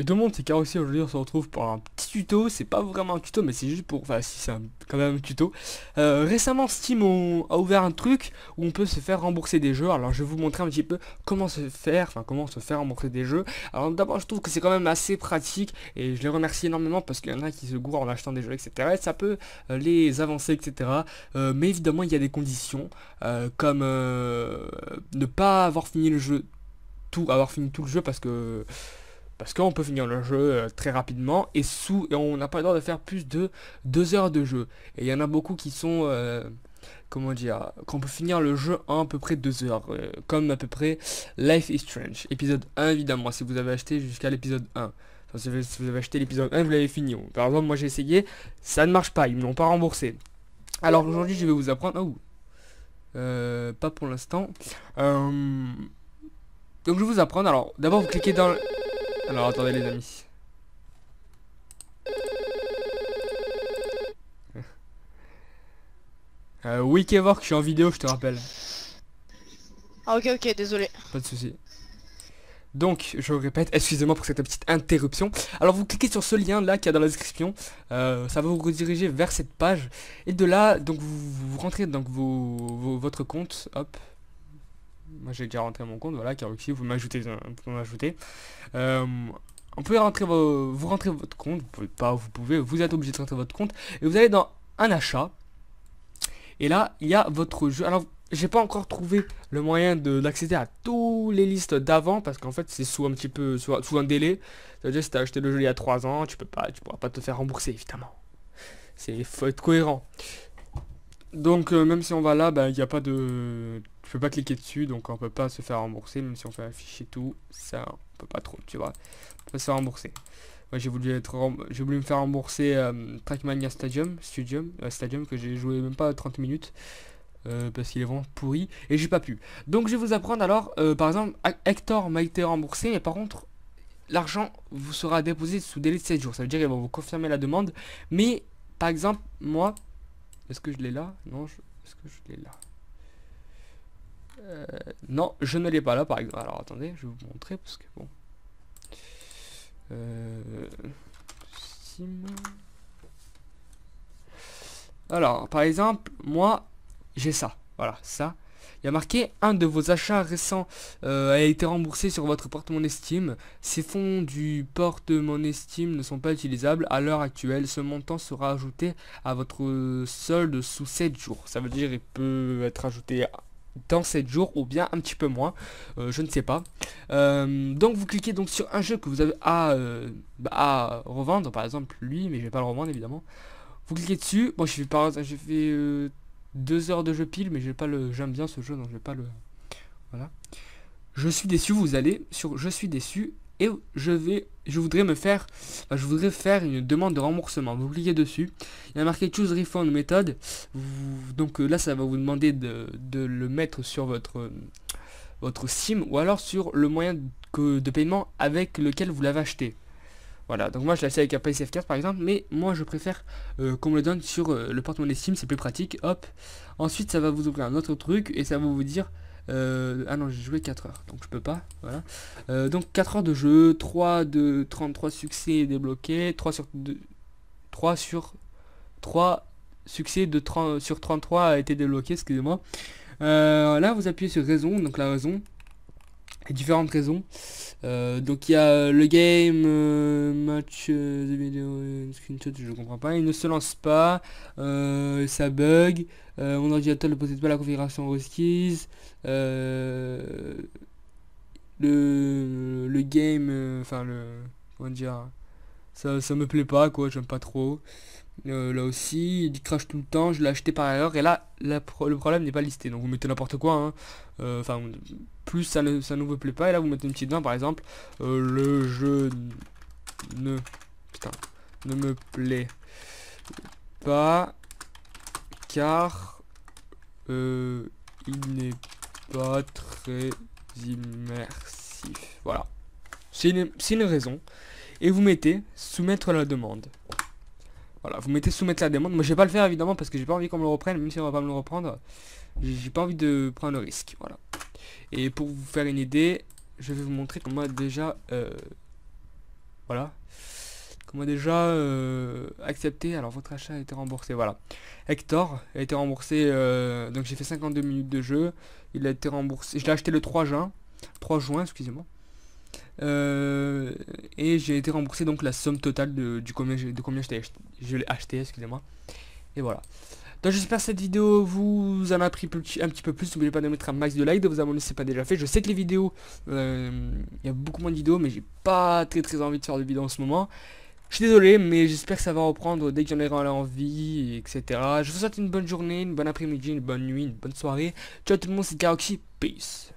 Et tout le monde, c'est Carrossier aujourd'hui, on se retrouve pour un petit tuto, c'est pas vraiment un tuto, mais c'est juste pour, enfin si c'est quand même un tuto. Euh, récemment, Steam a ouvert un truc où on peut se faire rembourser des jeux, alors je vais vous montrer un petit peu comment se faire, enfin comment se faire rembourser des jeux. Alors d'abord, je trouve que c'est quand même assez pratique, et je les remercie énormément parce qu'il y en a qui se gourent en achetant des jeux, etc. Et ça peut euh, les avancer, etc. Euh, mais évidemment, il y a des conditions, comme ne pas avoir fini le jeu, tout, avoir fini tout le jeu parce que... Parce qu'on peut finir le jeu euh, très rapidement et sous on n'a pas le droit de faire plus de 2 heures de jeu. Et il y en a beaucoup qui sont euh, comment dire qu'on peut finir le jeu en à peu près 2 heures. Euh, comme à peu près Life is Strange. Épisode 1 évidemment si vous avez acheté jusqu'à l'épisode 1. si vous avez acheté l'épisode 1, vous l'avez fini. Par exemple, moi j'ai essayé, ça ne marche pas, ils ne m'ont pas remboursé. Alors aujourd'hui, je vais vous apprendre... Oh, euh, pas pour l'instant. Donc je vais vous apprendre. Alors d'abord vous cliquez dans... le... Alors attendez les amis. Euh, work je suis en vidéo, je te rappelle. Ah ok ok, désolé. Pas de soucis. Donc, je répète, excusez-moi pour cette petite interruption. Alors, vous cliquez sur ce lien là qui est a dans la description. Euh, ça va vous rediriger vers cette page. Et de là, donc vous, rentrez dans vos, votre compte. Hop, moi j'ai déjà rentré mon compte, voilà, Karuxi, vous m'ajoutez, euh, vous m'ajoutez. Euh, on peut rentrer vous rentrez votre compte, vous pouvez pas, vous pouvez, vous êtes obligé de rentrer votre compte, et vous allez dans un achat, et là, il y a votre jeu. Alors, j'ai pas encore trouvé le moyen d'accéder à toutes les listes d'avant parce qu'en fait c'est sous un petit peu sous, un délai. C'est-à-dire si t'as acheté le jeu il y a 3 ans, tu peux pas, tu pourras pas te faire rembourser évidemment. C'est faut être cohérent. Donc euh, même si on va là, bah, il n'y a pas de je peux pas cliquer dessus, donc on peut pas se faire rembourser, même si on fait afficher tout, ça on peut pas trop, tu vois, on peut pas se faire rembourser. Moi, j'ai voulu me faire rembourser euh, Trackmania Stadium, Stadium, euh, Stadium que j'ai joué même pas 30 minutes. Euh, parce qu'il est vraiment pourri et j'ai pas pu donc je vais vous apprendre alors par exemple Hector m'a été remboursé mais par contre l'argent vous sera déposé sous délai de 7 jours ça veut dire qu'ils vont vous confirmer la demande mais par exemple moi est-ce que je l'ai là non est-ce que je l'ai là euh, non, je ne l'ai pas là par exemple. Alors attendez, je vais vous montrer parce que bon. Euh, Alors, par exemple, moi, j'ai ça. Voilà, ça. Il y a marqué un de vos achats récents euh, a été remboursé sur votre porte-monnaie Steam. Ces fonds du porte-monnaie Steam ne sont pas utilisables à l'heure actuelle. Ce montant sera ajouté à votre solde sous 7 jours. Ça veut dire il peut être ajouté à dans 7 jours ou bien un petit peu moins, euh, je ne sais pas. Euh, donc vous cliquez donc sur un jeu que vous avez à, euh, bah, à revendre, par exemple lui, mais je vais pas le revendre évidemment. Vous cliquez dessus, Moi je fais par j'ai fait 2 heures de jeu pile, mais je pas le. J'aime bien ce jeu, donc je vais pas le. Voilà. Je suis déçu, vous allez sur je suis déçu et je vais je voudrais me faire je voudrais faire une demande de remboursement vous cliquez dessus il y a marqué choose refund method donc euh, là ça va vous demander de, le mettre sur votre euh, votre sim ou alors sur le moyen de paiement avec lequel vous l'avez acheté voilà donc moi je l'ai acheté avec un pcf 4 par exemple mais moi je préfère euh, qu'on me le donne sur le porte-monnaie sim c'est plus pratique hop ensuite ça va vous ouvrir un autre truc et ça va vous dire euh, ah non, j'ai joué 4 heures, donc je peux pas. Voilà. Euh, donc 4 heures de jeu, 3 de 33 succès débloqués, 3 sur 3 sur 3 succès de 30, sur 33 a été débloqué, excusez-moi. Euh, là, vous appuyez sur raison, donc la raison, différentes raisons. Euh, donc il y a euh, le game, euh, match, de vidéo, screenshot, je comprends pas. Il ne se lance pas, ça bug, on à toi ne possède pas la configuration requise. le, le game, enfin le... Comment dire ça, ça me plaît pas quoi, j'aime pas trop. Euh, là aussi, il dit crash tout le temps, je l'ai acheté par erreur, et là, le problème n'est pas listé. Donc vous mettez n'importe quoi, hein. euh, enfin, plus ça ne, vous plaît pas, et là vous mettez une petite main par exemple, euh, le jeu ne, putain, ne me plaît pas, car il n'est pas très immersif. Voilà. C'est une, une raison. Et vous mettez soumettre la demande. Voilà, vous mettez soumettre la demande. Moi, je vais pas le faire évidemment parce que j'ai pas envie qu'on me le reprenne, même si on va pas me le reprendre. J'ai pas envie de prendre le risque. Voilà. Et pour vous faire une idée, je vais vous montrer comment déjà, euh, voilà, comment déjà euh, accepté. Alors votre achat a été remboursé. Voilà. Hector a été remboursé. Euh, donc j'ai fait 52 minutes de jeu. Il a été remboursé. Je l'ai acheté le 3 juin. 3 juin, excusez-moi. Euh, et j'ai été remboursé donc la somme totale de, combien de combien je l'ai acheté, excusez-moi. Et voilà. Donc j'espère cette vidéo vous en a appris un petit peu plus. N'oubliez pas de mettre un max de likes, de vous abonner si ce pas déjà fait. Je sais que les vidéos, euh, il y a beaucoup moins de vidéos, mais j'ai pas très très envie de faire de vidéos en ce moment. Je suis désolé, mais j'espère que ça va reprendre dès que j'en ai envie, etc. Je vous souhaite une bonne journée, une bonne après-midi, une bonne nuit, une bonne soirée. Ciao tout le monde, c'est Karoxy. Peace.